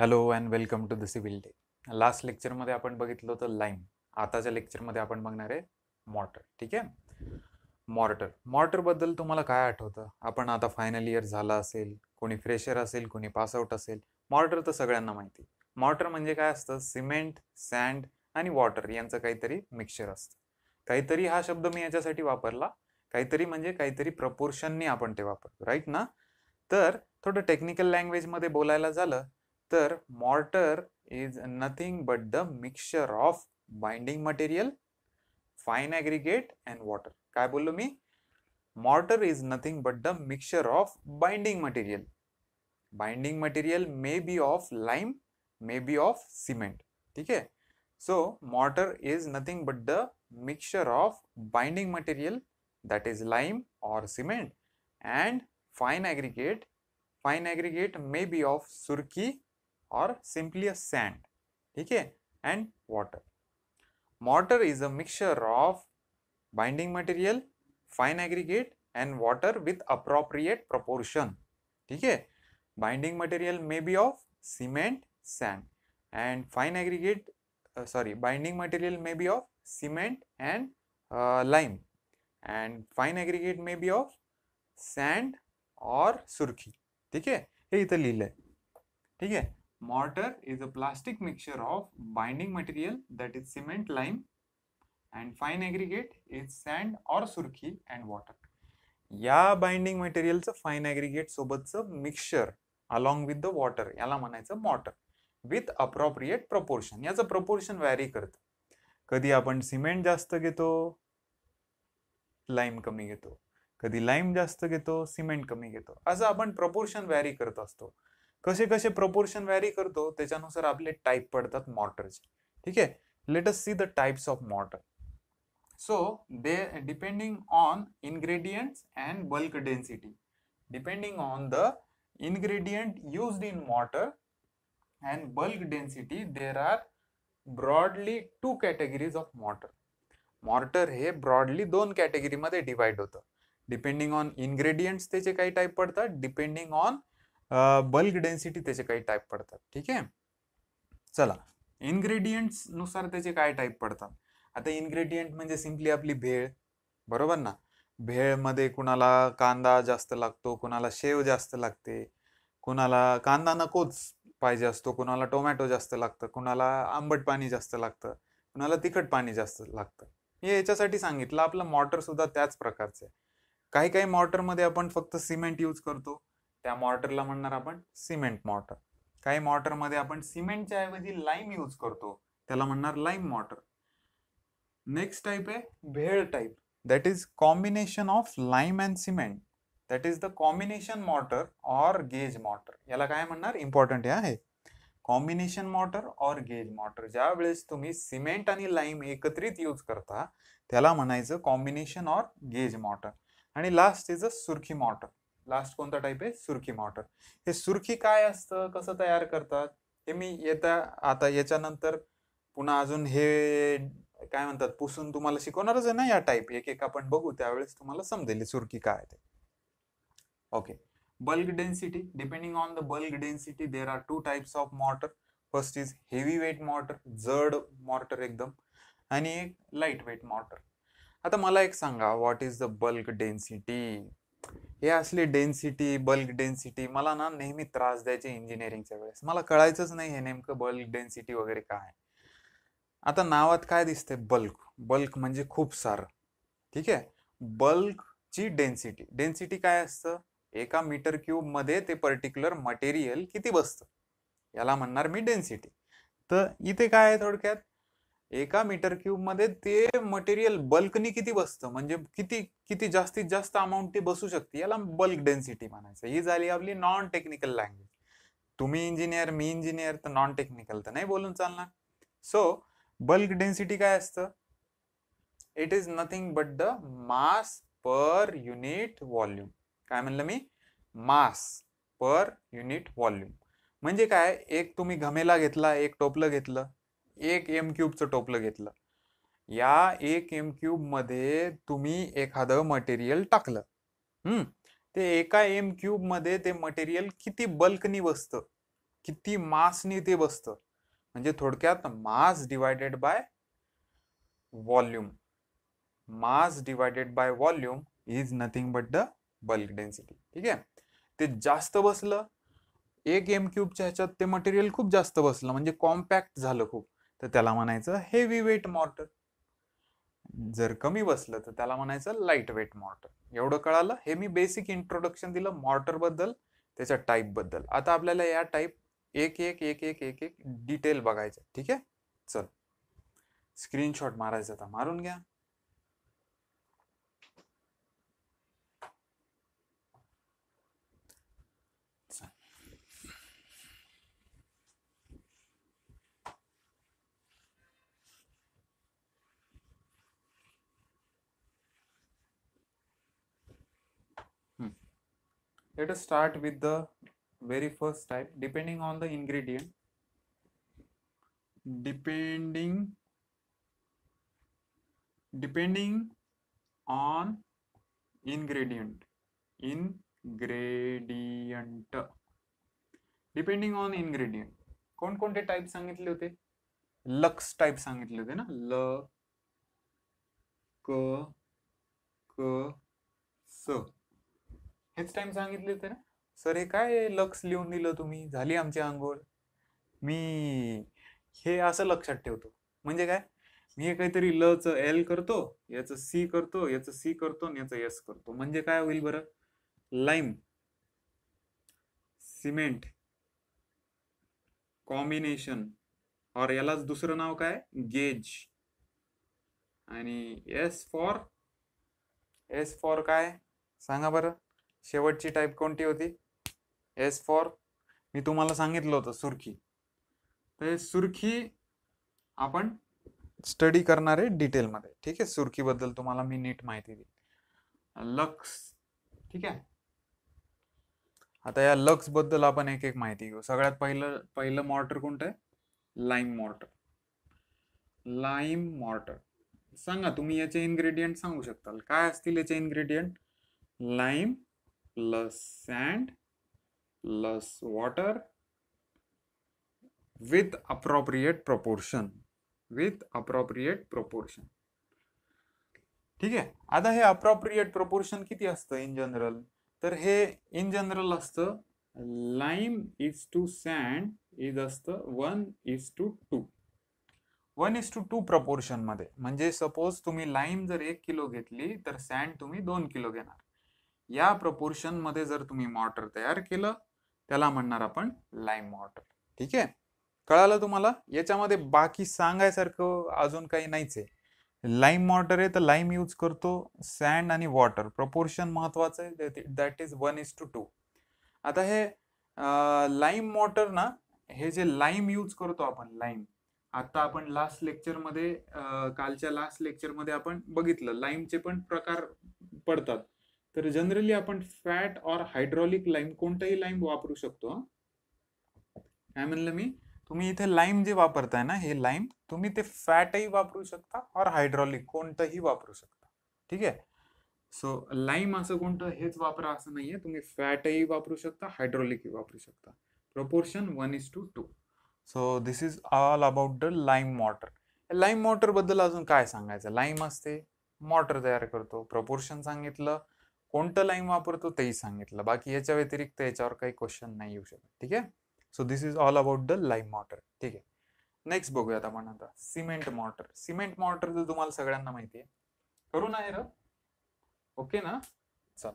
Hello and welcome to the civil day last लेक्चरमध्ये आपण बघितलं होतं लाईन आताच्या लेक्चरमध्ये आपण बघणार आहे मॉर्टर ठीक आहे मॉर्टर मॉर्टरबद्दल तुम्हाला काय आठवतं आपण आता फायनल इयर झालं असेल कोणी फ्रेशर असेल कोणी पासआउट असेल मॉर्टर तर सगळ्यांना माहिती मॉर्टर म्हणजे काय असतं सिमेंट सँड आणि वॉटर यांचं काहीतरी मिक्सचर असतं काहीतरी हा शब्द मी याच्यासाठी वापरला काहीतरी म्हणजे काहीतरी प्रपोर्शनने आपण ते वापरतो राईट ना तर थोडं टेक्निकल लँग्वेजमध्ये बोलायला झालं तर mortar is nothing but the mixture of binding material fine aggregate and water काय बोललो मी mortar is nothing but the mixture of binding material binding material may be of lime may be of cement ठीक so mortar is nothing but the mixture of binding material that is lime or cement and fine aggregate fine aggregate may be of surki or simply a sand okay, and water mortar is a mixture of binding material fine aggregate and water with appropriate proportion Okay, binding material may be of cement sand and fine aggregate uh, sorry binding material may be of cement and uh, lime and fine aggregate may be of sand or surki Okay, है हे इथं लिहिलं ठीक Mortar is a plastic mixture of binding material that is cement, lime and fine aggregate is sand or surki and water. या binding मटेरियलचं fine aggregate सोबतचं mixture along with the water याला म्हणायचं मॉटर विथ अप्रोप्रिएट प्रपोर्शन याचं proportion vary करतं कधी आपण cement जास्त घेतो लाईम कमी घेतो कधी लाईम जास्त घेतो सिमेंट कमी घेतो असं आपण प्रपोर्शन व्हॅरी करत असतो कसे कसे प्रपोर्शन व्हॅरी करतो त्याच्यानुसार आपले टाईप पडतात मॉर्टरचे ठीक आहे let us see the types of mortar so they depending on ingredients and bulk density depending on the ingredient used in mortar and bulk density there are broadly two categories of mortar mortar हे broadly दोन कॅटेगरीमध्ये divide होतं depending on ingredients त्याचे काही type पडतात depending on bulk density त्याचे काही type पडतात ठीक आहे चला नुसार त्याचे काय टाईप पडतात आता इन्ग्रेडियंट म्हणजे सिम्पली आपली भेळ बरोबर ना भेळमध्ये कुणाला कांदा जास्त लागतो कुणाला शेव जास्त लागते कुणाला कांदा नकोच पाहिजे असतो कुणाला टोमॅटो जास्त लागतं कुणाला आंबट पाणी जास्त लागतं कुणाला तिखट पाणी जास्त लागतं हे याच्यासाठी सांगितलं आपलं मॉटरसुद्धा त्याच प्रकारचं काही काही मॉटरमध्ये आपण फक्त सिमेंट यूज करतो त्या मॉर्टरला म्हणणार आपण सिमेंट मॉर्टर काही मॉर्टरमध्ये आपण सिमेंटच्या ऐवजी लाईम यूज करतो त्याला म्हणणार लाईम मॉर्टर नेक्स्ट टाईप आहे भेळ type that is combination of lime and cement that is the combination mortar or gauge mortar याला काय म्हणणार इम्पॉर्टंट हे आहे combination mortar or gauge mortar ज्या वेळेस तुम्ही सिमेंट आणि लाईम एकत्रित यूज करता त्याला म्हणायचं कॉम्बिनेशन ऑर गेज मॉर्टर आणि last is a surkhi mortar last कोणता टाईप आहे सुरखी मॉटर हे सुरखी काय असतं कसं तयार करतात हे मी येत्या आता याच्यानंतर पुन्हा अजून हे काय म्हणतात पुसून तुम्हाला शिकवणारच आहे ना या टाईप एक एक आपण बघू त्यावेळेस तुम्हाला समजेल सुरखी काय ते okay bulk density depending on the bulk density there are two types of mortar first is heavy weight mortar जड मॉर्टर एकदम आणि एक लाईट वेट मॉटर आता मला एक सांगा what is the bulk density हे असली डेन्सिटी बल्क डेन्सिटी मला ना नेहमी त्रास द्यायचे इंजिनिअरिंगच्या वेळेस मला कळायचंच नाही हे नेमकं बल्क डेन्सिटी वगैरे काय आहे आता नावात काय दिसते बल्क बल्क म्हणजे खूप सारं ठीक आहे बल्कची डेन्सिटी डेन्सिटी काय असतं एका मीटर क्यूबमध्ये ते पर्टिक्युलर मटेरियल किती बसतं याला म्हणणार मी डेन्सिटी तर इथे काय आहे थोडक्यात एका मीटर क्यूब मध्ये ते मटेरियल बल्कनी किती बसतं म्हणजे किती किती जास्तीत जास्त अमाऊंट ती बसू शकते याला बल्क डेन्सिटी म्हणायचं ही झाली आपली नॉन टेक्निकल लँग्वेज तुम्ही इंजिनियर मी इंजिनियर तर नॉन टेक्निकल तर नाही बोलून चालणार सो बल्क डेन्सिटी काय असतं it is nothing but the mass per unit volume काय म्हणलं मी मास पर युनिट व्हॉल्यूम म्हणजे काय एक तुम्ही घमेला घेतला एक टोपलं घेतलं एक एम क्यूबचं टोपलं घेतलं या एक एम क्यूब मध्ये तुम्ही एखादं मटेरियल टाकलं हम्म ते एका एम क्यूबमध्ये ते मटेरियल किती बल्कनी बसतं किती मासनी ते बसतं म्हणजे थोडक्यात mass divided by volume mass divided by volume is nothing but the bulk density ठीक आहे ते जास्त बसलं एक एम क्यूबच्या ह्याच्यात ते मटेरियल खूप जास्त बसलं म्हणजे कॉम्पॅक्ट झालं खूप तर त्याला म्हणायचं हेवी वेट मॉर्टर जर कमी बसलं तर त्याला म्हणायचं लाईट वेट मॉर्टर एवढं कळालं हे मी बेसिक इंट्रोडक्शन दिलं मॉर्टरबद्दल त्याच्या टाईपबद्दल आता आपल्याला या टाईप एक एक एक एक एक एक डिटेल बघायचं ठीक आहे चल स्क्रीनशॉट मारायचं आता मारून घ्या let us start with the very first type depending on the ingredient depending depending on ingredient depending on ingredient कोणकोणते टाईप सांगितले होते लक्स टाईप सांगितले होते ना ल क क स नेक्स्ट टाइम सांगितले तर ना सर हे काय लक्ष लिहून दिलं तुम्ही झाली आमची आंघोळ मी हे असं लक्षात ठेवतो म्हणजे काय मी हे काहीतरी ल च एल करतो याचं सी करतो याचं सी करतो आणि याचं एस करतो म्हणजे काय होईल बरं लाईम सिमेंट कॉम्बिनेशन और यालाच दुसरं नाव काय गेज आणि एस फॉर एस फॉर काय सांगा बरं शेवटची टाईप कोणती होती एस फॉर मी तुम्हाला सांगितलं होतं सुरखी तर सुरखी आपण स्टडी करणारे डिटेलमध्ये ठीक आहे सुरखीबद्दल तुम्हाला मी नीट माहिती देईन लक्स ठीक आहे आता या लक्स बद्दल आपण एक एक माहिती घेऊ सगळ्यात पहिलं पहिलं मॉर्टर कोणतं आहे लाईम मॉर्टर लाईम मॉर्टर सांगा तुम्ही याचे इन्ग्रेडियंट सांगू शकता काय असतील याचे ingredient lime plus sand plus water with appropriate proportion with appropriate proportion ठीक आहे आता हे अप्रोप्रिएट प्रपोर्शन किती असतं इन जनरल तर हे इन जनरल असतं lime is to sand is असतं one is to two one is to two प्रपोर्शनमध्ये म्हणजे सपोज तुम्ही लाईम जर एक किलो घेतली तर सँड तुम्ही दोन किलो घेणार या प्रपोर्शन मध्ये जर तुम्ही मॉर्टर तयार केलं त्याला म्हणणार आपण लाईम मॉर्टर ठीक आहे कळालं तुम्हाला याच्यामध्ये बाकी सांगायसारखं अजून काही नाहीच आहे लाईम मॉटर आहे तर लाईम यूज करतो सँड आणि वॉटर प्रपोर्शन महत्वाचं आहे that is one is to two two हे लाईम मॉटर ना हे जे लाईम यूज करतो आपण लाईम आता आपण लास्ट लेक्चरमध्ये कालच्या लास्ट लेक्चरमध्ये आपण बघितलं लाईमचे पण प्रकार पडतात तर जनरली आपण फॅट और हायड्रॉलिक लाईम कोणताही लाईम वापरू शकतो काय म्हणलं मी तुम्ही इथे लाईम जे वापरताय ना हे लाईम तुम्ही ते फॅटही वापरू शकता और हायड्रॉलिक कोणतंही वापरू शकता ठीक आहे सो लाईम असं कोणतं हेच वापरा असं नाहीये तुम्ही फॅटही वापरू शकता हायड्रॉलिकही वापरू शकता proportion one is to two so this is all about the lime mortar lime मॉटरबद्दल अजून काय सांगायचं लाईम असते मॉटर तयार करतो प्रपोर्शन सांगितलं कोणतं लाईम वापरतो तेही सांगितलं बाकी याच्या व्यतिरिक्त याच्यावर काही क्वेश्चन नाही येऊ शकत ठीक आहे so this is all about the lime mortar ठीक आहे नेक्स्ट बघूयात आपण आता सिमेंट मॉटर सिमेंट मॉटर तर तुम्हाला सगळ्यांना माहिती आहे करू ना हे ओके ना चल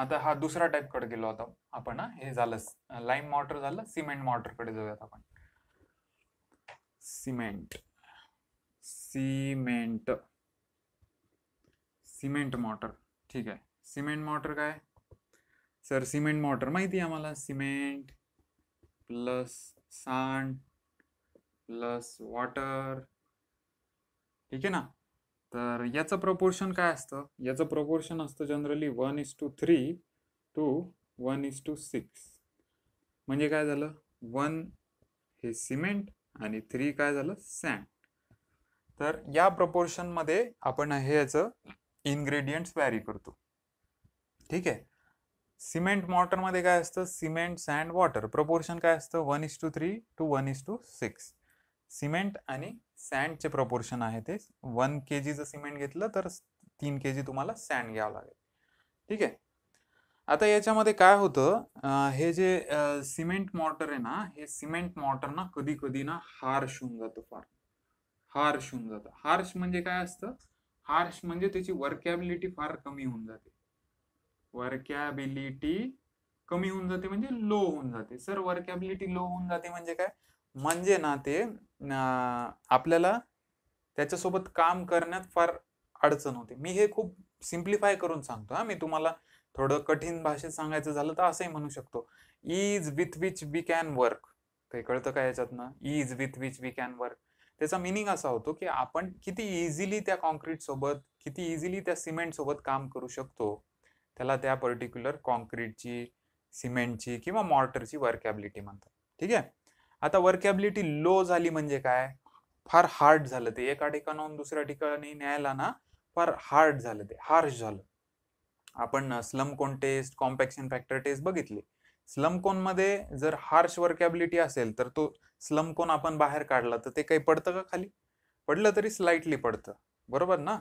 आता हा दुसरा टाइप कडे गेलो होता आपण हे झालं लाईम मॉटर झालं सिमेंट मॉटर कडे जाऊयात आपण सिमेंट सिमेंट सिमेंट मॉटर ठीक आहे सिमेंट मॉटर काय सर सिमेंट मॉटर माहिती आहे आम्हाला cement plus sand plus water ठीक आहे ना तर याचं प्रपोर्शन काय असतं याचं प्रपोर्शन असतं generally one is to three to one is to six म्हणजे काय झालं वन हे सिमेंट आणि थ्री काय झालं सँड तर या प्रपोर्शनमध्ये आपण हे याचं इन्ग्रेडियंट्स वॅरी करतो ठीक आहे सिमेंट मॉटरमध्ये काय असतं सिमेंट सँड वॉटर प्रपोर्शन काय असतं one is to three to one is to six cement आणि सँडचे प्रपोर्शन आहे ते वन के जीचं सिमेंट घेतलं तर तीन के जी तुम्हाला सँड घ्यावं लागेल ठीक आहे आता याच्यामध्ये काय होतं हे जे सिमेंट मॉटर आहे ना हे सिमेंट मॉटर ना कधी कधी ना हार्श होऊन जातं फार हार्श शून जातं हार्श म्हणजे काय असतं हार्श म्हणजे त्याची वर्कॅबिलिटी फार कमी होऊन जाते वर्कॅबिलिटी कमी होऊन जाते म्हणजे लो होऊन जाते सर वर्कॅबिलिटी लो होऊन जाते म्हणजे काय म्हणजे ना ते आपल्याला त्याच्यासोबत काम करण्यात फार अडचण होते मी हे खूप सिम्प्लिफाय करून सांगतो हा मी तुम्हाला थोडं कठीण भाषेत सांगायचं झालं तर असंही म्हणू शकतो is with which we can work काही कळतं का ना is with which we can work त्याचा मिनिंग असा होतो की आपण किती इझिली त्या कॉन्क्रीट सोबत किती इझिली त्या सिमेंट सोबत काम करू शकतो त्याला त्या पर्टिक्युलर कॉन्क्रीटची सिमेंटची किंवा मॉर्टरची वर्कॅबिलिटी म्हणतात ठीक आहे आता वर्कॅबिलिटी लो झाली म्हणजे काय फार हार्ड झालं ते एका ठिकाणाहून दुसऱ्या ठिकाणी न्यायला ना फार हार्ड झालं ते हार्श झालं आपण स्लम कोण टेस्ट कॉम्पॅक्शन फॅक्टर टेस्ट बघितली स्लम मध्ये जर हार्श वर्कॅबिलिटी असेल तर तो स्लम कोन आपण बाहेर काढला तर ते काही पडतं का खाली पडलं तरी स्लाइटली पडतं बरोबर ना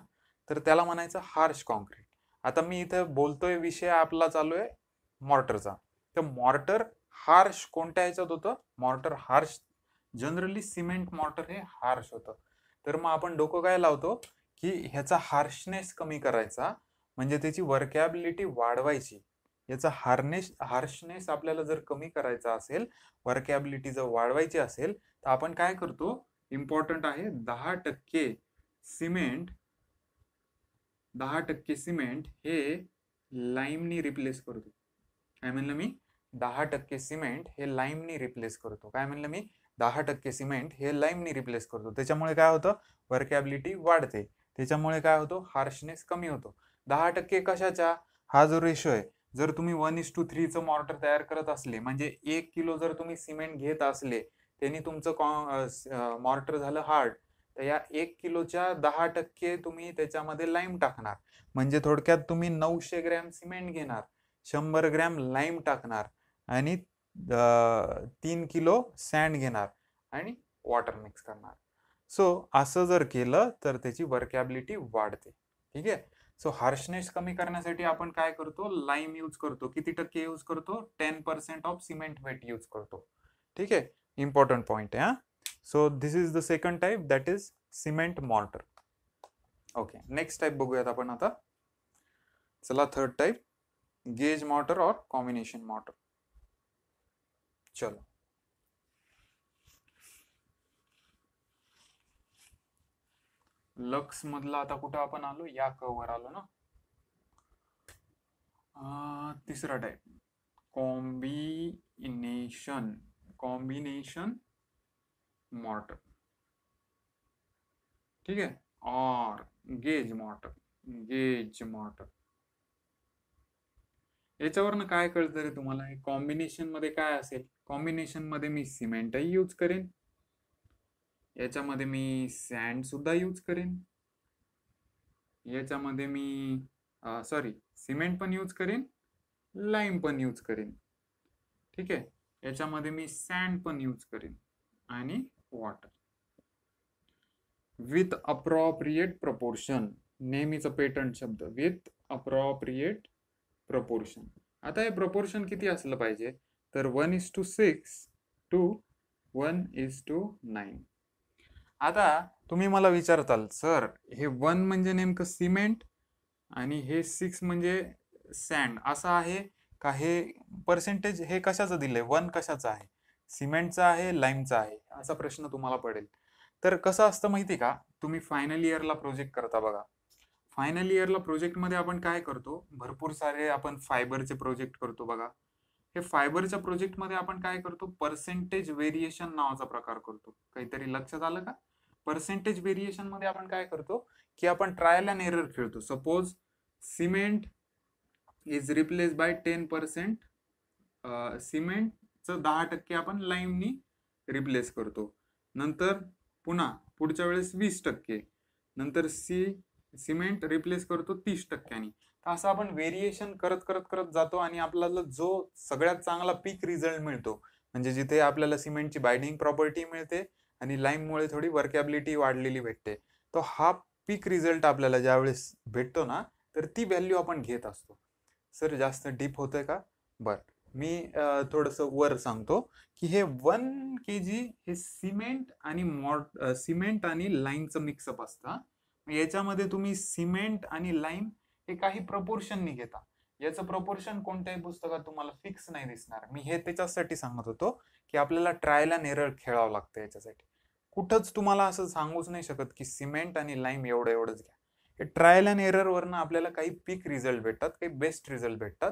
तर त्याला म्हणायचं हार्श कॉन्क्रीट आता मी इथं बोलतोय विषय आपला चालू आहे मॉर्टरचा तर मॉर्टर हार्श कोणत्या ह्याच्यात होतं mortar harsh generally cement mortar हे हार्श होतं तर मग आपण डोकं काय लावतो की ह्याचा हार्शनेस कमी करायचा म्हणजे त्याची वर्कॅबिलिटी वाढवायची याचा हार्नेस हार्शनेस आपल्याला जर कमी करायचा असेल वर्कॅबिलिटी जर वाढवायची असेल तर आपण काय करतो इम्पॉर्टंट आहे दहा टक्के सिमेंट दहा टक्के सिमेंट हे लाईमनी रिप्लेस करतो काय म्हणलं मी दहा टक्के सिमेंट हे लाईमनी रिप्लेस करतो काय म्हणलं मी दहा टक्के सिमेंट हे लाईमनी रिप्लेस करतो त्याच्यामुळे काय होतं वर्कॅबिलिटी वाढते त्याच्यामुळे काय होतो हार्शनेस कमी होतो दहा टक्के कशाचा हा जो रेशो आहे जर तुम्ही वन इस टू थ्रीचं मॉर्टर तयार करत असले म्हणजे एक किलो जर तुम्ही सिमेंट घेत असले त्यांनी तुमचं कॉ मॉर्टर झालं हार्ड तर या एक किलोच्या दहा टक्के तुम्ही त्याच्यामध्ये लाईम टाकणार म्हणजे थोडक्यात तुम्ही नऊशे ग्रॅम सिमेंट घेणार शंभर ग्रॅम लाईम टाकणार आणि तीन किलो सँड घेणार आणि वॉटर मिक्स करणार सो असं जर केलं तर त्याची वर्कॅबिलिटी वाढते ठीक आहे सो हार्शनेस कमी करण्यासाठी आपण काय करतो लाईम यूज करतो किती टक्के यूज करतो ten percent of cement weight use करतो ठीक आहे इम्पॉर्टंट पॉईंट आहे हा so this is the second type that is cement mortar okay next type बघूयात आपण आता चला थर्ड टाईप गेज मॉटर और कॉम्बिनेशन मॉटर चलो लक्स मधला आता कुठं आपण आलो या क आलो ना तिसरा टाईप कॉम्बिनेशन कॉम्बिनेशन मॉर्टर ठीक आहे और गेज मॉर्टर गेज मॉर्टर याच्यावरनं काय कळतं रे तुम्हाला कॉम्बिनेशन मध्ये काय असेल कॉम्बिनेशन मध्ये मी सिमेंटही यूज करेन याच्यामध्ये मी सँडसुद्धा यूज करेन याच्यामध्ये मी सॉरी सिमेंट पण यूज करेन लाईम पण यूज करेन ठीक आहे याच्यामध्ये मी सँड पण यूज करेन आणि वॉटर विथ अप्रॉप्रिएट प्रपोर्शन नेहमीचा पेटर्न शब्द विथ अप्रॉप्रिएट प्रपोर्शन आता हे प्रपोर्शन किती असलं पाहिजे तर one is to six to one is to nine आता तुम्ही मला विचारताल सर हे वन म्हणजे नेमकं सिमेंट आणि हे सिक्स म्हणजे सँड असं आहे का हे पर्सेंटेज हे कशाचं आहे वन कशाचं आहे सिमेंटचं आहे लाईमचा आहे असा प्रश्न तुम्हाला पडेल तर कसं असतं माहिती का तुम्ही फायनल इयरला प्रोजेक्ट करता बघा फायनल इयरला प्रोजेक्टमध्ये आपण काय करतो भरपूर सारे आपण फायबरचे प्रोजेक्ट करतो बघा हे फायबरच्या प्रोजेक्ट मध्ये आपण काय करतो पर्सेंटेज व्हेरिएशन नावाचा प्रकार करतो काहीतरी लक्षात आलं का परसेंटेज व्हेरिएशन मध्ये आपण काय करतो की आपण ट्रायल अँड एरर खेळतो suppose cement is replace by ten percent सिमेंटचं दहा टक्के आपण लाईमनी रिप्लेस करतो नंतर पुन्हा पुढच्या वेळेस वीस टक्के नंतर सी सिमेंट रिप्लेस करतो तीस टक्क्यांनी असं आपण वेरिएशन करत करत करत जातो आणि आपल्याला जो सगळ्यात चांगला पीक रिझल्ट मिळतो म्हणजे जिथे आपल्याला सिमेंटची बायडिंग प्रॉपर्टी मिळते आणि लाईममुळे थोडी वर्कॅबिलिटी वाढलेली भेटते तो हा पीक रिझल्ट आपल्याला ज्यावेळेस भेटतो ना तर ती व्हॅल्यू आपण घेत असतो सर जास्त डीप होतंय का बर मी थोडंसं वर सांगतो की हे वन के जी हे सिमेंट आणि मॉड सिमेंट आणि लाईमचं मिक्सअप असतं याच्यामध्ये तुम्ही सिमेंट आणि लाईम ते काही प्रपोर्शननी घेता याचं प्रपोर्शन कोणत्याही पुस्तकात तुम्हाला फिक्स नाही दिसणार मी हे त्याच्यासाठी सांगत होतो की आपल्याला ट्रायल अँड एरर खेळावं लागतं याच्यासाठी कुठंच तुम्हाला असं सांगूच नाही शकत की सिमेंट आणि लाईम एवढं एवढंच घ्या हे ट्रायल अँड एररवरनं आपल्याला काही पीक रिझल्ट भेटतात काही बेस्ट रिझल्ट भेटतात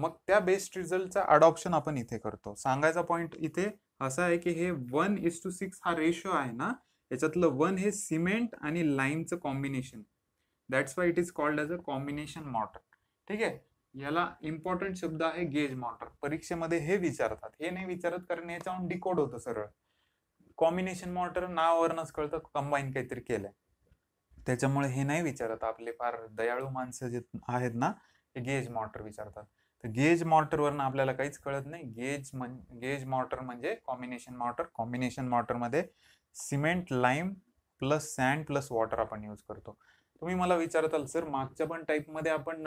मग त्या बेस्ट रिझल्टचा अडॉप्शन आपण इथे करतो सांगायचा पॉईंट इथे असा आहे की हे वन टू सिक्स हा रेशो आहे ना याच्यातलं वन हे सिमेंट आणि लाईमचं combination that's why it is called as a combination mortar ठीक आहे याला इम्पॉर्टंट शब्द आहे गेज मॉटर परीक्षेमध्ये हे विचारतात हे नाही विचारत कारण याच्याहून डिकोड होतं सरळ कॉम्बिनेशन मॉटर नावावरनच कळतं कंबाईन काहीतरी केलंय त्याच्यामुळे हे नाही विचारत आपले फार दयाळू माणसं जे आहेत ना ते गेज मॉटर विचारतात तर गेज मॉटरवरनं आपल्याला काहीच कळत नाही गेज गेज मॉटर म्हणजे कॉम्बिनेशन मॉटर कॉम्बिनेशन मॉटरमध्ये cement lime plus sand plus water आपण यूज करतो तुम्ही मला विचारताल सर मागच्या पण टाईपमध्ये आपण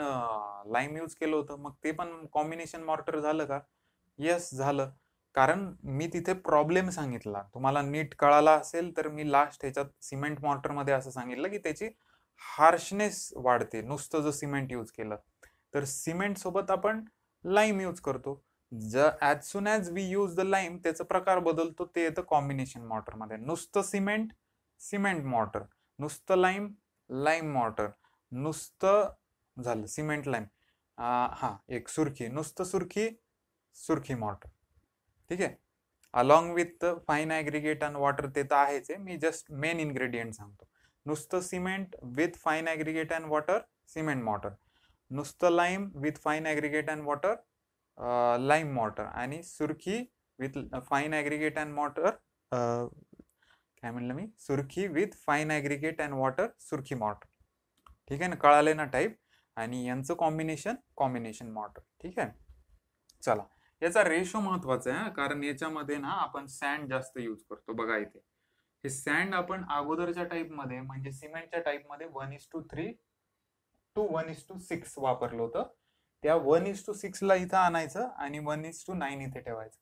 लाईम यूज केलं होतं मग ते पण कॉम्बिनेशन मॉर्टर झालं का येस झालं कारण मी तिथे प्रॉब्लेम सांगितला तुम्हाला नीट कळाला असेल तर मी लास्ट ह्याच्यात सिमेंट मॉर्टरमध्ये असं सांगितलं की त्याची हार्शनेस वाढते नुसतं जर सिमेंट यूज केलं तर सिमेंट सोबत आपण लाईम यूज करतो ज as soon as we use the lime त्याचा प्रकार बदलतो ते येतं कॉम्बिनेशन मॉर्टरमध्ये नुसतं सिमेंट सिमेंट मॉर्टर नुसतं लाईम लाईम मॉर्टर नुसतं झालं सिमेंट लाईम हां एक सुरखी नुसतं सुरखी सुरखी मॉर्टर ठीक आहे along with fine aggregate and water ते तर आहेच आहे मी जस्ट मेन इन्ग्रेडियंट सांगतो नुसतं cement with fine aggregate and water cement mortar नुसतं lime with fine aggregate and water lime mortar आणि surkhi with fine aggregate and mortar काय म्हणलं मी surkhi with fine aggregate and water surkhi mortar ठीक आहे ना कळाले ना टाईप आणि यांचं कॉम्बिनेशन कॉम्बिनेशन मॉटर ठीक आहे चला याचा रेशो महत्वाचा आहे कारण याच्यामध्ये ना आपण सँड जास्त यूज करतो बघा इथे हे सँड आपण अगोदरच्या टाईपमध्ये म्हणजे सिमेंटच्या टाईपमध्ये one is to three to one is to six वापरलं होतं त्या वन इस टू सिक्सला इथं आणायचं आणि वन इस टू नाईन इथे ठेवायचं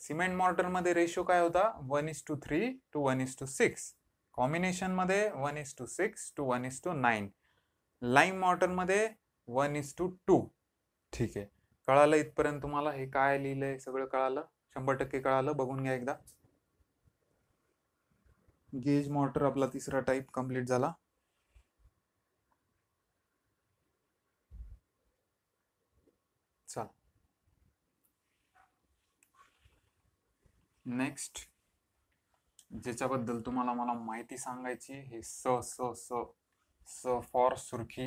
सिमेंट मॉर्टरमध्ये रेशो काय होता one is to three to one is to six कॉम्बिनेशनमध्ये one is to six to one is to nine lime मॉर्टरमध्ये one is to two two आहे कळालं इथपर्यंत तुम्हाला हे काय लिहिलंय सगळं कळालं शंभर टक्के कळालं बघून घ्या एकदा गेज मॉर्टर आपला तिसरा टाईप कंप्लीट झाला नेक्स्ट ज्याच्याबद्दल तुम्हाला मला माहिती सांगायची हे स स स स फॉर सुरखी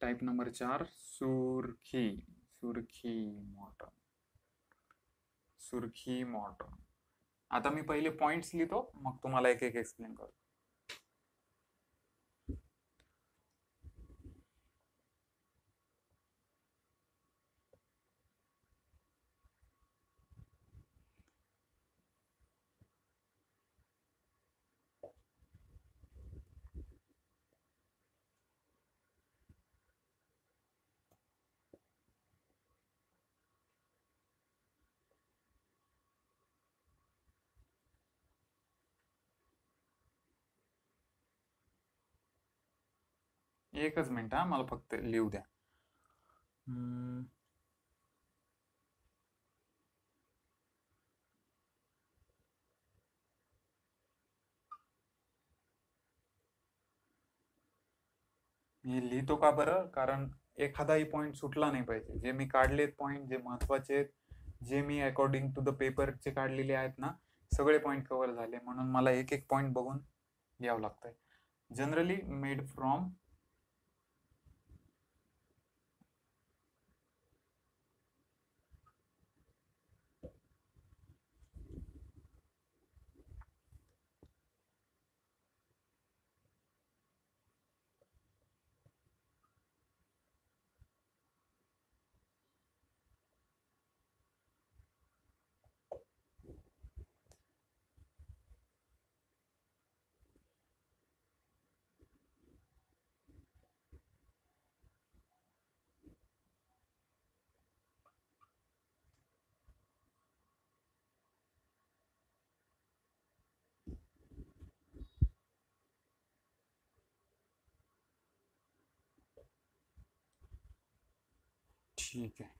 टाईप नंबर चार सुरखी सुरखी मॉटर सुरखी मॉटर आता मी पहिले पॉइंट्स लिहितो मग तुम्हाला एक एक एक्सप्लेन करतो एकच मिनिट हा मला फक्त लिहू द्या मी लिहितो का बरं कारण एखादाही पॉईंट सुटला नाही पाहिजे जे मी काढलेत पॉईंट जे महत्वाचे आहेत जे मी अकॉर्डिंग टू द पेपरचे काढलेले आहेत ना सगळे पॉईंट कव्हर झाले म्हणून मला एक एक पॉईंट बघून घ्यावं लागतंय जनरली मेड फ्रॉम ठीक आहे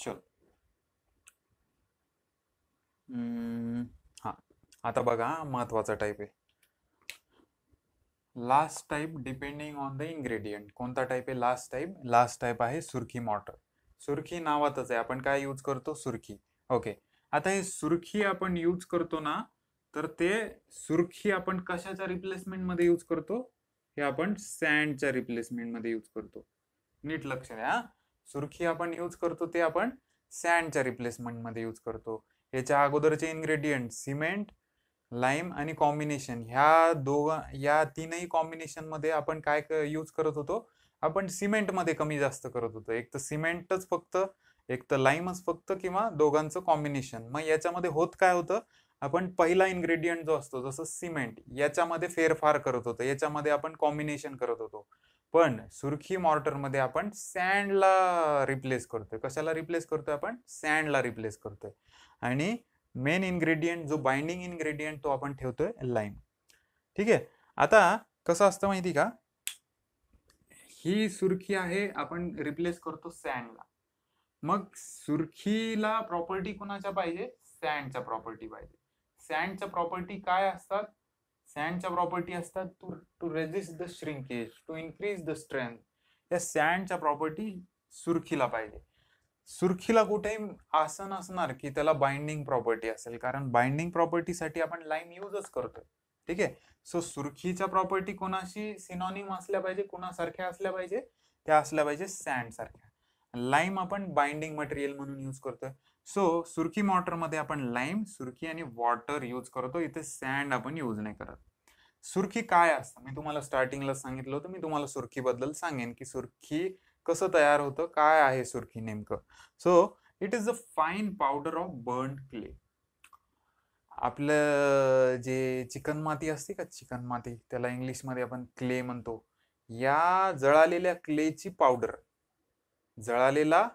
चल हां आता बघा महत्वाचा टाईप आहे last type depending on the ingredient कोणता टाईप आहे लास्ट टाईप लास्ट टाईप आहे सुरखी मॉटर सुरखी नावातच आहे आपण काय यूज करतो सुरखी ओके आता हे सुरखी आपण यूज करतो ना तर ते सुरखी आपण कशाच्या रिप्लेसमेंटमध्ये यूज करतो हे आपण सँडच्या रिप्लेसमेंटमध्ये यूज करतो नीट लक्ष द्या सुरखी आपण यूज करतो ते आपण सँडच्या रिप्लेसमेंटमध्ये यूज करतो याच्या अगोदरचे इन्ग्रेडियंट सिमेंट लाईम आणि कॉम्बिनेशन ह्या दोघा या तीनही कॉम्बिनेशनमध्ये आपण काय यूज करत होतो आपण सिमेंटमध्ये कमी जास्त करत होतो एक तर सिमेंटच फक्त एक तर लाईमच फक्त किंवा दोघांचं कॉम्बिनेशन मग याच्यामध्ये होत काय होतं आपण पहिला इन्ग्रेडियंट जो असतो जसं सिमेंट याच्यामध्ये फेरफार करत होतो याच्यामध्ये आपण कॉम्बिनेशन करत होतो पण सुरखी मॉर्टरमध्ये आपण सँडला रिप्लेस करतोय कशाला रिप्लेस करतोय आपण सँडला रिप्लेस करतोय आणि मेन इन्ग्रेडियंट जो बाइंडिंग इन्ग्रेडियंट तो आपण ठेवतोय लाईम ठीक आहे आता कसं असतं माहिती का ही सुरखी आहे आपण रिप्लेस करतो सँडला मग सुरखीला प्रॉपर्टी कोणाच्या पाहिजे सँडच्या प्रॉपर्टी पाहिजे सँडच्या प्रॉपर्टी काय असतात सँडच्या प्रॉपर्टी असतात to to resist the shrinkage to increase the strength या सँडच्या प्रॉपर्टी सुरखीला पाहिजे सुरखीला कुठेही आसन असणार की त्याला बाइंडिंग प्रॉपर्टी असेल कारण बाइंडिंग प्रॉपर्टीसाठी आपण लाईम यूजच करतोय ठीक आहे सो सुरखीच्या प्रॉपर्टी कोणाशी सिनॉनिम असल्या पाहिजे कोणासारख्या असल्या पाहिजे त्या असल्या पाहिजे सँड सारख्या लाईम आपण बाइंडिंग मटेरियल म्हणून यूज करतोय सो सुरखी मॉटरमध्ये आपण लाईम सुरखी आणि वॉटर यूज करतो इथे सँड आपण यूज नाही करत सुरखी काय असतं मी तुम्हाला स्टार्टिंगला सांगितलं होतं मी तुम्हाला सुरखीबद्दल सांगेन की सुरखी कसं तयार होतं काय आहे सुरखी नेमकं so it is a fine powder of burn clay आपलं जे चिकन माती असते का चिकन माती त्याला इंग्लिशमध्ये आपण क्ले म्हणतो या जळालेल्या क्लेची पावडर जळालेला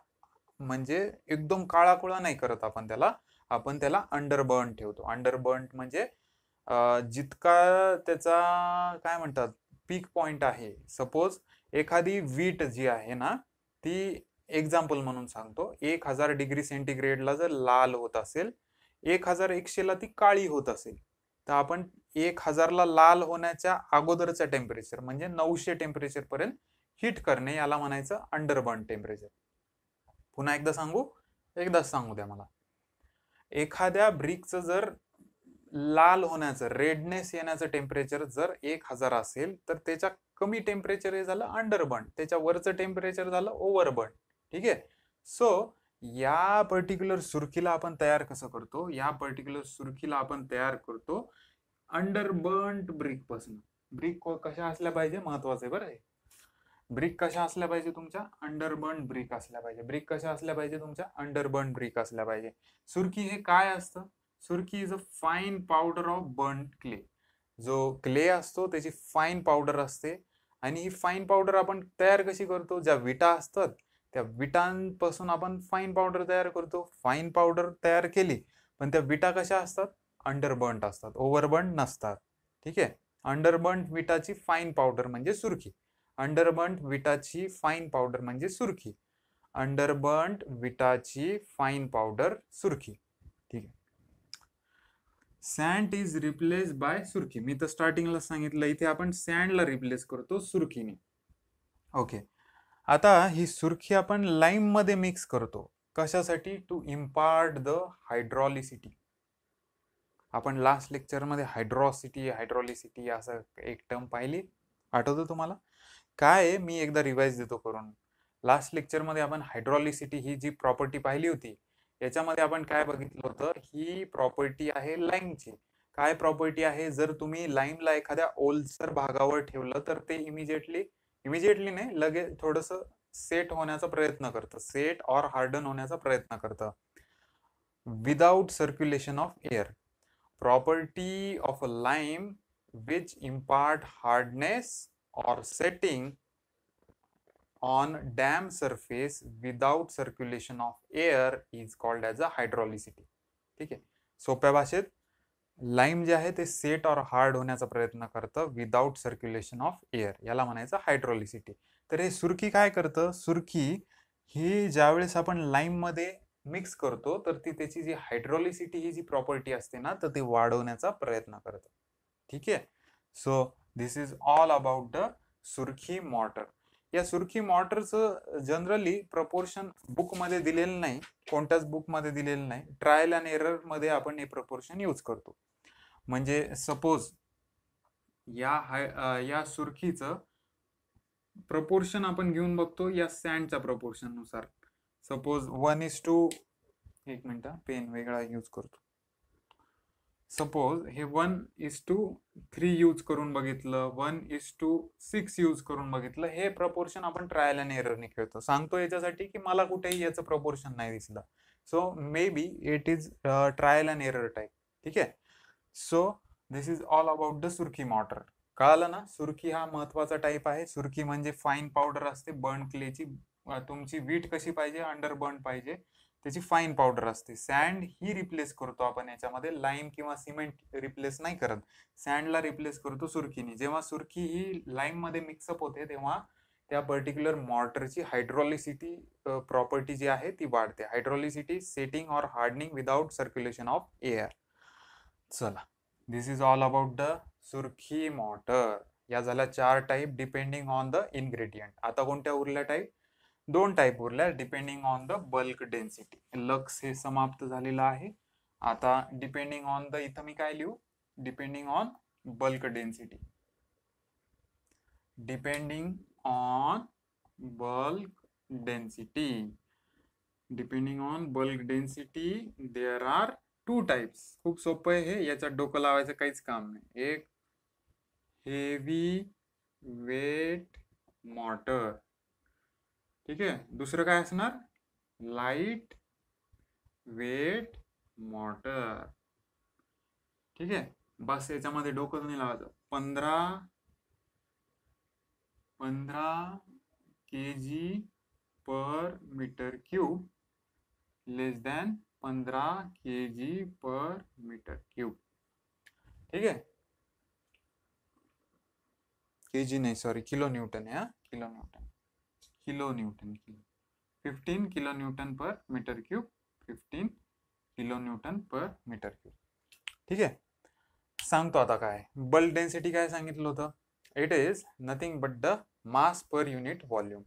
म्हणजे एकदम काळाकुळा नाही करत आपण त्याला आपण त्याला अंडरबर्न ठेवतो अंडरबर्न म्हणजे जितका त्याचा काय म्हणतात पीक पॉइंट आहे सपोज एखादी वीट जी आहे ना ती एक्झाम्पल म्हणून सांगतो एक हजार डिग्री सेंटीग्रेडला जर लाल होत असेल एक हजार एकशेला ती काळी होत असेल तर आपण एक हजारला लाल होण्याच्या अगोदरचा टेम्परेचर म्हणजे नऊशे टेम्परेचर पर्यंत हिट करणे याला म्हणायचं अंडरबर्न टेम्परेचर पुन्हा एकदा सांगू एकदाच सांगू द्या मला एखाद्या ब्रिकचं जर लाल होण्याचं रेडनेस येण्याचं टेम्परेचर जर एक हजार असेल तर त्याच्या कमी टेम्परेचर हे झालं अंडरबर्न त्याच्या वरचं टेम्परेचर झालं ओव्हरबर्न ठीक आहे सो या पर्टिक्युलर सुरखीला आपण तयार कसं करतो या पर्टिक्युलर सुरखीला आपण तयार करतो अंडरबर्न ब्रिक ब्रिक कशा असल्या पाहिजे महत्वाचं आहे बरं ब्रिक कशा असल्या पाहिजे तुमच्या अंडरबर्न ब्रिक असल्या पाहिजे ब्रिक कशा असल्या पाहिजे तुमच्या अंडरबर्न ब्रिक असल्या पाहिजे सुरकी हे काय असतं surkhi is a fine powder of burn clay जो क्ले असतो त्याची फाईन पावडर असते आणि ही फाईन पावडर आपण तयार कशी करतो ज्या विटा असतात त्या विटांपासून आपण फाईन पावडर तयार करतो फाईन पावडर तयार केली पण त्या विटा कशा असतात अंडरबर्न असतात ओव्हरबर्न नसतात ठीक आहे अंडरबर्न विटाची फाईन पावडर म्हणजे सुरकी अंडरबंट विटाची फाईन पावडर म्हणजे सुरखी अंडरबंट विटाची फाईन पावडर सुरखी ठीक आहे sand is replace by surkhi मी तर स्टार्टिंगला सांगितलं इथे आपण सँडला रिप्लेस करतो सुरखीने ओके आता ही सुरखी आपण मध्ये मिक्स करतो कशासाठी टू इम्पार्ट द हायड्रॉलिसिटी आपण लास्ट लेक्चरमध्ये हायड्रॉसिटी हायड्रॉलिसिटी असं एक टर्म पाहिली आठवतं तुम्हाला काय आहे मी एकदा रिवाइज देतो करून लास्ट लेक्चरमध्ये आपण हायड्रॉलिसिटी ही जी प्रॉपर्टी पाहिली होती याच्यामध्ये आपण काय बघितलं होतं ही प्रॉपर्टी आहे लाईमची काय प्रॉपर्टी आहे जर तुम्ही लाईमला एखाद्या ओलसर भागावर ठेवलं तर ते इमिजिएटली इमिजिएटली नाही लगेच थोडस सेट होण्याचा प्रयत्न करतं सेट और हार्डन होण्याचा प्रयत्न करतं without circulation of air property of a lime which impart hardness or setting on dam surface without circulation of air is called as a hydraulicity ठीक आहे सोप्या भाषेत लाईम जे आहे ते सेट और हार्ड होण्याचा प्रयत्न करतं विदाउट सर्क्युलेशन ऑफ एअर याला म्हणायचं हायड्रॉलिसिटी तर हे सुरखी काय करतं सुरखी ही ज्यावेळेस आपण लाईममध्ये मिक्स करतो तर ती त्याची जी हायड्रॉलिसिटी ही जी प्रॉपर्टी असते ना तर ती वाढवण्याचा प्रयत्न करतं ठीक आहे so this is all about the surkhi mortar या सुरखी मॉर्टरचं जनरली प्रपोर्शन बुकमध्ये दिलेलं नाही कोणत्याच बुकमध्ये दिलेलं नाही ट्रायल अँड एररमध्ये आपण हे प्रपोर्शन यूज करतो म्हणजे सपोज या हाय या सुरखीचं प्रपोर्शन आपण घेऊन बघतो या सँडच्या प्रपोर्शननुसार सपोज वन इज टू एक मिनटं पेन वेगळा यूज करतो सपोज हे one is to three use करून बघितलं one is to six use करून बघितलं हे प्रपोर्शन आपण ट्रायल अँड एररने खेळतो सांगतो याच्यासाठी की मला कुठेही याचं प्रपोर्शन नाही दिसलं so maybe it is trial and error type ठीक आहे so this is all about the surkhi mortar कळालं ना सुरखी हा महत्वाचा टाईप आहे सुरखी म्हणजे फाईन पावडर असते बर्न क्लेची तुमची वीट कशी पाहिजे अंडर बर्न पाहिजे त्याची फाईन पावडर असते सँड ही रिप्लेस करतो आपण याच्यामध्ये लाईम किंवा सिमेंट रिप्लेस नाही करत सँडला रिप्लेस करतो सुरखीने जेव्हा सुरखी ही लाईममध्ये मिक्सअप होते तेव्हा त्या पर्टिक्युलर मॉर्टरची हायड्रॉलिसिटी प्रॉपर्टी जी आहे ती वाढते hydraulicity setting or hardening without circulation of air चला this is all about the surkhi mortar या झाल्या चार type depending on the ingredient आता कोणत्या उरल्या टाईप दोन टाईप उरल्या depending on the bulk density Lux हे समाप्त झालेलं आहे आता डिपेंडिंग ऑन द इथं मी काय लिहू depending on bulk density depending on bulk density depending on bulk density there are two types खूप सोपं आहे हे याच्यात डोकं लावायचं काहीच काम नाही एक हेवी वेट मॉटर ठीक है दुसरं काय असणार वेट मोटर ठीक है बस याच्यामध्ये मधे डोक लावायचं पंधरा पंधरा K G per metre cube less than पंद्रह K G per metre cube ठीक है के जी नहीं सॉरी किलो न्यूटन है हा kilo newton kilo newton cube fifteen kilo newton per metre cube fifteen kilo newton per metre cube ठीक आहे सांगतो आता काय बल्क डेन्सिटी काय सांगितलं होतं it is nothing but the mass per unit volume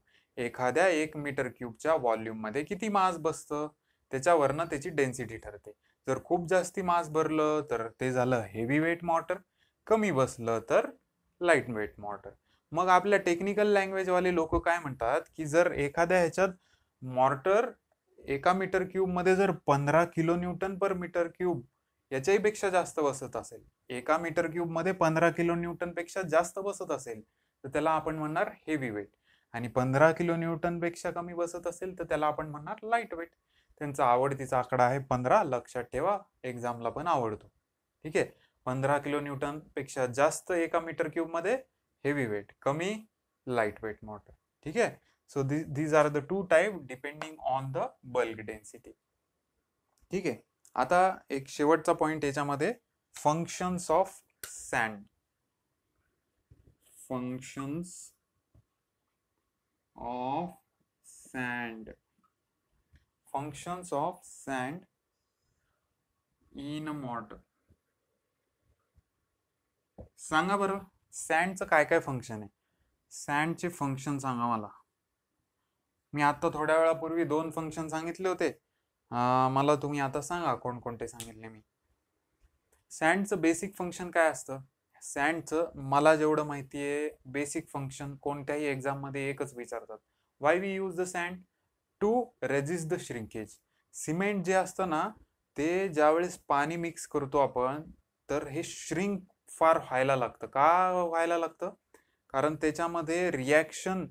एखाद्या एक मीटर क्यूबच्या व्हॉल्यूममध्ये किती मास बसतं त्याच्यावरनं त्याची डेन्सिटी ठरते जर खूप जास्ती मास भरलं तर ते झालं हेवी वेट मॉटर कमी बसलं तर लाईट वेट मॉटर मग आपल्या टेक्निकल लँग्वेजवाले लोक काय म्हणतात की जर एखाद्या ह्याच्यात मॉर्टर एका मीटर क्यूब मध्ये जर पंधरा kilo newton per metre cube याच्याही पेक्षा जास्त बसत असेल एका मीटर क्यूब मध्ये पंधरा किलो न्यूटन पेक्षा जास्त बसत असेल तर त्याला आपण म्हणणार हेवी वेट आणि पंधरा किलो न्यूटन पेक्षा कमी बसत असेल तर त्याला आपण म्हणणार लाईट वेट त्यांचा आवडतीचा आकडा आहे पंधरा लक्षात ठेवा एक्झामला पण आवडतो ठीक आहे पंधरा किलो न्यूटन पेक्षा जास्त एका मीटर क्यूब मध्ये हेवी वेट कमी लाईट वेट मोटर ठीक आहे so these are the two type depending on the bulk density ठीक आहे आता एक शेवटचा पॉईंट याच्यामध्ये functions of sand function of sand functions of sand in mortar सांगा बरं सँडचं काय काय फंक्शन आहे सँडचे फंक्शन सांगा मला मी आता थोड्या वेळापूर्वी दोन फंक्शन सांगितले होते मला तुम्ही आता सांगा कोणकोणते सांगितले मी सँडचं बेसिक फंक्शन काय असतं सँडचं मला जेवढं माहिती आहे बेसिक फंक्शन कोणत्याही मध्ये एकच विचारतात why we use the sand to resist the shrinkage cement जे असतं ना ते ज्यावेळेस पाणी मिक्स करतो आपण तर हे श्रिंक फार व्हायला लागतं का व्हायला लागतं कारण त्याच्यामध्ये रिॲक्शन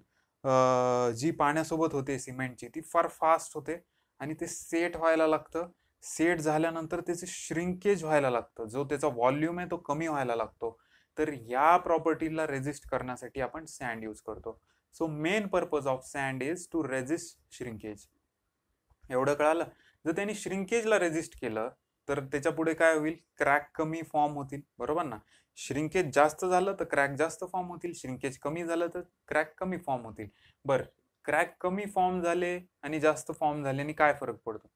जी पाण्यासोबत होते सिमेंटची ती फार फास्ट होते आणि ते सेट व्हायला लागतं सेट झाल्यानंतर त्याचं श्रिंकेज व्हायला लागतं जो त्याचा व्हॉल्यूम आहे तो कमी व्हायला लागतो तर या प्रॉपर्टीला रेजिस्ट करण्यासाठी आपण सँड यूज करतो so main purpose of sand is to resist shrinkage एवढं कळालं जर त्यांनी श्रिंकेजला रेजिस्ट केलं तर त्याच्या पुढे काय होईल क्रॅक कमी फॉर्म होतील बरोबर ना श्रिंकेज जास्त झालं तर क्रॅक जास्त फॉर्म होतील श्रिंकेज कमी झालं तर क्रॅक कमी फॉर्म होतील बर क्रॅक कमी फॉर्म झाले आणि जास्त फॉर्म झाले आणि काय फरक पडतो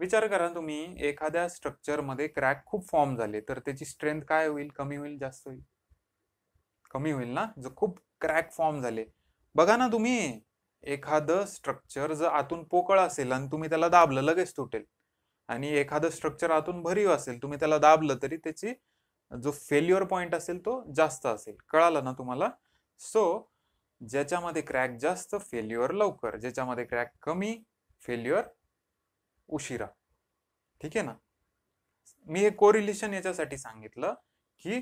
विचार करा तुम्ही एखाद्या स्ट्रक्चरमध्ये क्रॅक खूप फॉर्म झाले तर त्याची स्ट्रेंथ काय होईल कमी होईल जास्त होईल कमी होईल ना जर खूप क्रॅक फॉर्म झाले बघा ना तुम्ही एखादं स्ट्रक्चर जर आतून पोकळ असेल आणि तुम्ही त्याला दाबलं लगेच तुटेल आणि एखादं स्ट्रक्चर आतून भरीव असेल तुम्ही त्याला दाबलं तरी त्याची जो फेल्युअर पॉईंट असेल तो जास्त असेल कळालं ना तुम्हाला सो ज्याच्यामध्ये क्रॅक जास्त फेल्युअर लवकर ज्याच्यामध्ये क्रॅक कमी फेल्युअर उशिरा ठीक आहे ना मी हे कोरिलेशन याच्यासाठी सांगितलं की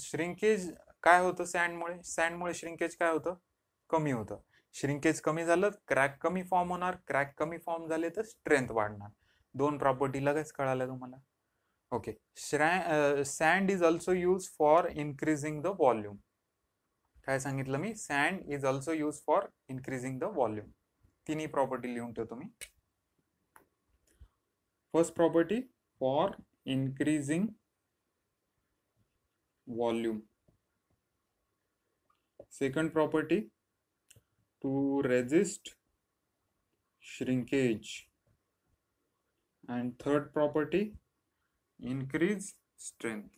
श्रिंकेज काय होतं सँडमुळे सँडमुळे श्रिंकेज काय होतं कमी होतं श्रिंकेज कमी झालं क्रॅक कमी फॉर्म होणार क्रॅक कमी फॉर्म झाले तर स्ट्रेंथ वाढणार दोन प्रॉपर्टी लगेच कळाल्या तुम्हाला okay sand is also use for increasing the volume काय सांगितलं मी sand is also use for increasing the volume तिन्ही प्रॉपर्टी लिहून ठेवतो मी first property for increasing volume second property to resist shrinkage and third property increase strength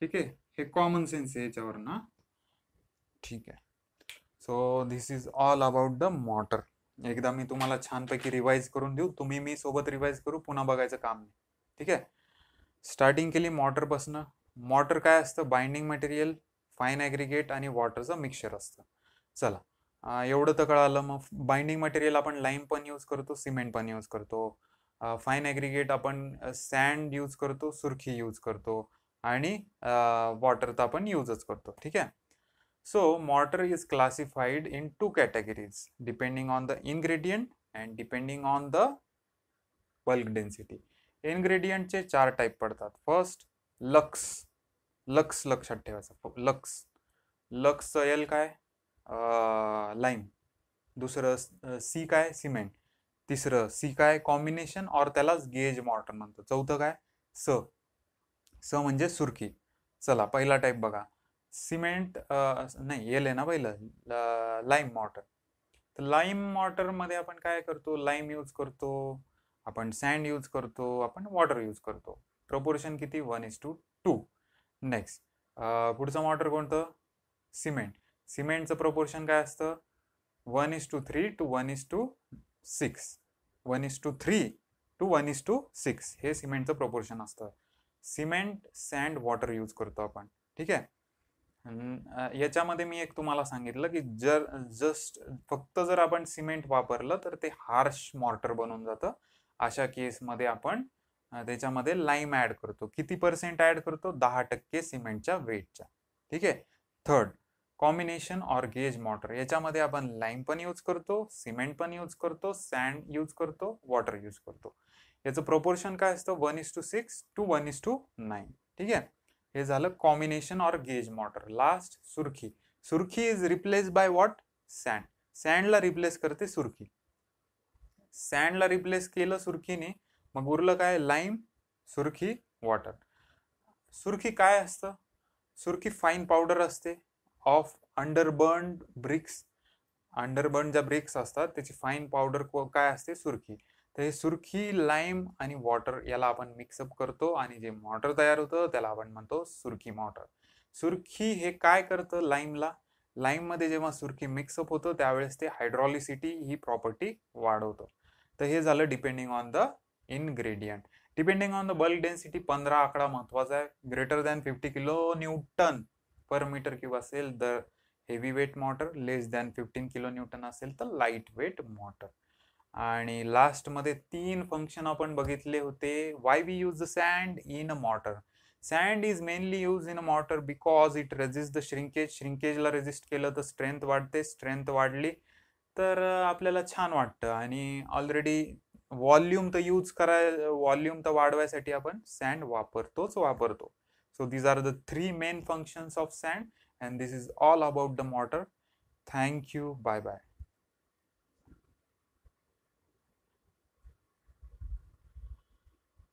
ठीक आहे हे कॉमन सेन्स आहे याच्यावर ना ठीक आहे so this is all about the mortar एकदा मी तुम्हाला छानपैकी रिवाइज करून देऊ तुम्ही मी सोबत रिवाइज करू पुन्हा बघायचं काम नाही ठीक आहे स्टार्टिंग केली मॉटरपासनं मॉटर काय असतं बाइंडिंग मटेरियल फाईन ॲग्रिगेट आणि वॉटरचं मिक्सचर असतं चला एवढं तर कळालं मग बाइंडिंग मटेरियल आपण लाईम पण यूज करतो सिमेंट पण यूज करतो फाईन ॲग्रिगेट आपण सँड यूज करतो सुरखी यूज करतो आणि वॉटर तर आपण यूजच करतो ठीक आहे so mortar is classified in two categories depending on the ingredient and depending on the bulk density इनग्रेडियंटचे चार टाईप पडतात फर्स्ट लक्स लक्स लक्षात ठेवायचं लक्स लक्सचं एल काय लाईम दुसरं सी काय सिमेंट तिसरं सी काय कॉम्बिनेशन और त्यालाच गेज मॉर्टर म्हणतो चौथं काय स स म्हणजे सुरकी चला पहिला टाईप बघा सिमेंट नाही एल आहे ना पहिलं लाईम मॉर्टर तर लाईम मॉर्टरमध्ये आपण काय करतो लाईम यूज करतो आपण सँड यूज करतो आपण वॉटर यूज करतो प्रपोर्शन किती one is to two next पुढचं मॉर्टर कोणतं सिमेंट सिमेंटचं प्रपोर्शन काय असतं one is to three to one is to six one is to three to one is to six हे सिमेंटचं प्रपोर्शन असतं सिमेंट सँड वॉटर यूज करतो आपण ठीक आहे याच्यामध्ये मी एक तुम्हाला सांगितलं की जर जस्ट फक्त जर आपण सिमेंट वापरलं तर ते हार्श मॉर्टर बनून जातं अशा केसमध्ये आपण त्याच्यामध्ये लाईम ॲड करतो किती पर्सेंट ॲड करतो दहा टक्के सिमेंटच्या वेटच्या ठीक आहे third combination or gauge mortar याच्यामध्ये आपण लाईम पण यूज करतो सिमेंट पण यूज करतो सँड यूज करतो वॉटर यूज करतो याचं प्रोपोर्शन काय असतं one is to six to one is to nine ठीक आहे हे झालं combination or gauge mortar last surkhi surkhi is replace by what sand सँडला रिप्लेस करते सुरखी सँडला रिप्लेस केलं सुरखीने मग उरलं काय लाईम सुरखी वॉटर सुरखी काय असतं सुरखी फाईन पावडर असते ऑफ अंडरबर्न ब्रिक्स अंडरबर्न ज्या ब्रिक्स असतात त्याची फाईन पावडर काय असते सुरखी तर हे सुरखी लाईम आणि वॉटर याला आपण मिक्सअप करतो आणि जे मॉटर तयार होतं त्याला आपण म्हणतो सुरखी मॉटर सुरखी हे काय करतं लाईमला लाईममध्ये जेव्हा सुरखी मिक्सअप होतं त्यावेळेस ते हायड्रॉलिसिटी ही प्रॉपर्टी वाढवतं तर हे झालं depending on the ingredient depending on the bulk density पंधरा आकडा महत्त्वाचा आहे greater than fifty kilo newton per metre cube असेल the heavy weight mortar less than fifteen kilo newton असेल तर लाईट वेट मॉटर आणि लास्टमध्ये तीन फंक्शन आपण बघितले होते why we use the sand in a mortar sand is mainly use in a mortar because it resist the shrinkage श्रिंकेजला resist केलं तर स्ट्रेंथ वाढते स्ट्रेंथ वाढली तर आपल्याला छान वाटतं आणि ऑलरेडी व्हॉल्यूम तर यूज कराय व्हॉल्यूम तर वाढवायसाठी आपण सँड वापरतोच वापरतो So these are the three main functions of sand and this is all about the mortar. Thank you. Bye bye.